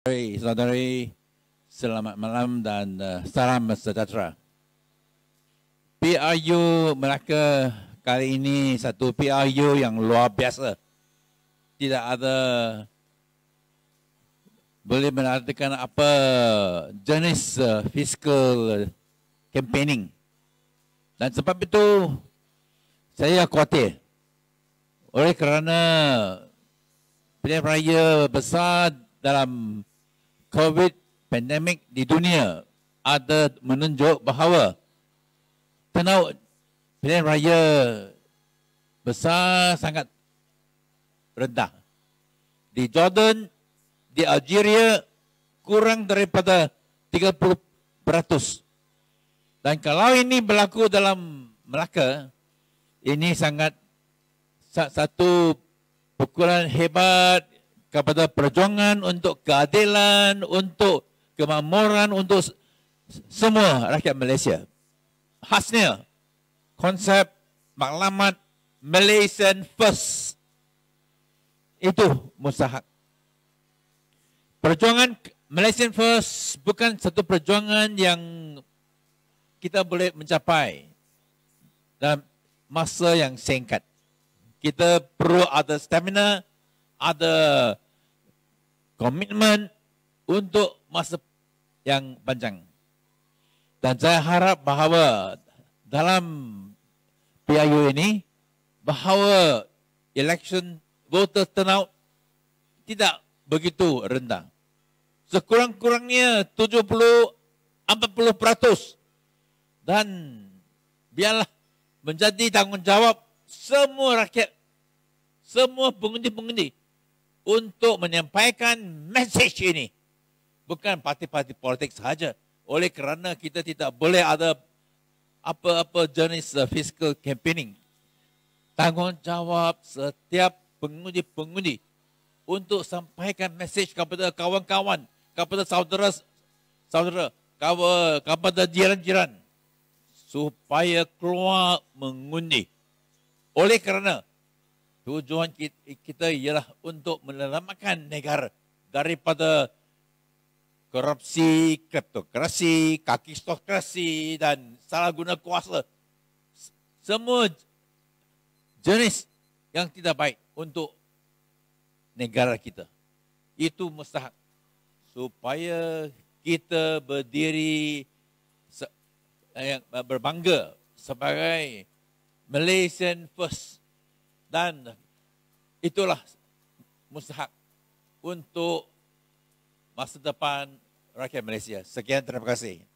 Saudari-saudari, selamat malam dan uh, salam sejahtera. PRU mereka kali ini satu PRU yang luar biasa. Tidak ada boleh menarikkan apa jenis uh, eh, fiscal campaigning. Dan sebab itu, saya khawatir oleh kerana pilihan raya besar dalam COVID pandemik di dunia ada menunjuk bahawa tenau pilihan raya besar sangat rendah. Di Jordan, di Algeria kurang daripada 30%. Dan kalau ini berlaku dalam Melaka, ini sangat satu pukulan hebat kepada perjuangan untuk keadilan, untuk kemakmuran, untuk semua rakyat Malaysia. Khasnya, konsep maklumat Malaysian first. Itu mustahak. Perjuangan Malaysian first bukan satu perjuangan yang kita boleh mencapai dalam masa yang singkat. Kita perlu ada stamina, ada komitmen untuk masa yang panjang. Dan saya harap bahawa dalam PIU ini bahawa election voter turnout tidak begitu rendah. Sekurang-kurangnya 70-40% dan biarlah menjadi tanggungjawab semua rakyat, semua pengundi-pengundi untuk menyampaikan mesej ini. Bukan parti-parti politik saja. Oleh kerana kita tidak boleh ada apa-apa jenis eh, fiscal campaigning. Tanggungjawab setiap pengundi-pengundi untuk sampaikan mesej kepada kawan-kawan, kepada saudara-saudara, kepada jiran-jiran supaya keluar mengundi. Oleh kerana tujuan kita ialah untuk menyelamatkan negara daripada korupsi, kreatokrasi, kaki stokrasi dan salah guna kuasa. Semua jenis yang tidak baik untuk negara kita. Itu mustahak supaya kita berdiri eh, berbangga sebagai Malaysian first dan itulah mustahak untuk masa depan rakyat Malaysia. Sekian terima kasih.